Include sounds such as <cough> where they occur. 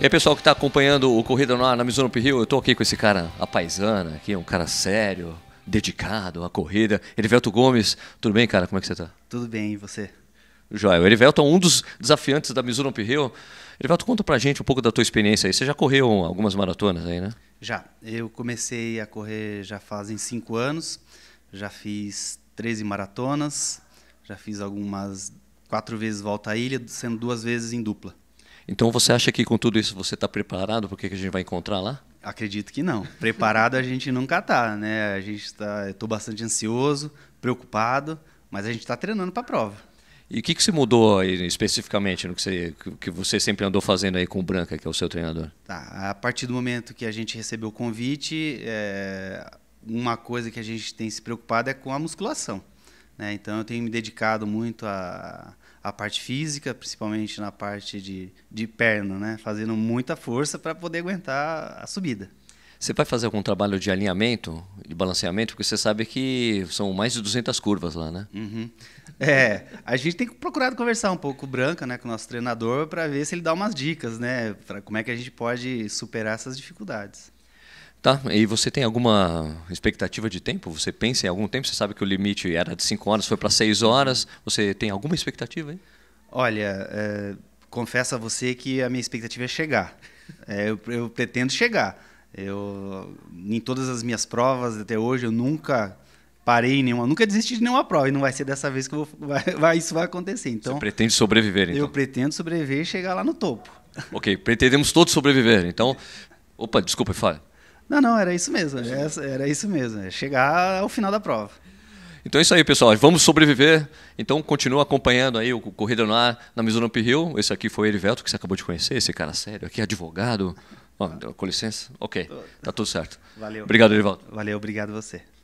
E aí, pessoal que está acompanhando o Corrida no Ar na Mizuno Rio, eu estou aqui com esse cara, a paisana, aqui, um cara sério, dedicado à corrida. Erivelto Gomes, tudo bem, cara? Como é que você está? Tudo bem, e você? Joia, o Erivelto é um dos desafiantes da Mizuno Rio. Erivelto, conta pra gente um pouco da tua experiência aí. Você já correu algumas maratonas aí, né? Já. Eu comecei a correr já fazem cinco anos. Já fiz 13 maratonas. Já fiz algumas quatro vezes volta à ilha, sendo duas vezes em dupla. Então você acha que com tudo isso você está preparado para o que a gente vai encontrar lá? Acredito que não. Preparado a gente nunca está, né? A gente está, estou bastante ansioso, preocupado, mas a gente está treinando para a prova. E o que, que se mudou aí, especificamente no que você, que você sempre andou fazendo aí com o Branca, que é o seu treinador? Tá, a partir do momento que a gente recebeu o convite, é, uma coisa que a gente tem se preocupado é com a musculação. Né? Então eu tenho me dedicado muito a, a parte física, principalmente na parte de, de perna, né? Fazendo muita força para poder aguentar a subida. Você vai fazer algum trabalho de alinhamento, de balanceamento? Porque você sabe que são mais de 200 curvas lá, né? Uhum. É, a gente tem procurado conversar um pouco com o Branca, né, com o nosso treinador, para ver se ele dá umas dicas, né? Para como é que a gente pode superar essas dificuldades. Tá, e você tem alguma expectativa de tempo? Você pensa em algum tempo? Você sabe que o limite era de 5 horas, foi para 6 horas. Você tem alguma expectativa aí? Olha, é, confesso a você que a minha expectativa é chegar. É, eu, eu, pretendo chegar. Eu, em todas as minhas provas até hoje, eu nunca parei em nenhuma, nunca desisti de nenhuma prova e não vai ser dessa vez que vou, <laughs> vai, vai, isso vai acontecer. Então, você pretende sobreviver, então? Eu pretendo sobreviver e chegar lá no topo. Ok, pretendemos todos sobreviver. Então, opa, desculpa, fala. Não, não, era isso mesmo. É era isso mesmo. É chegar ao final da prova. Então é isso aí, pessoal. Vamos sobreviver. Então continua acompanhando aí o Corrida no Ar na Mizuno Hill. Esse aqui foi o Erivelto, que você acabou de conhecer, esse cara sério aqui, advogado. Oh, com licença? Ok, tá tudo certo. Valeu. Obrigado, Erivelto. Valeu, obrigado você.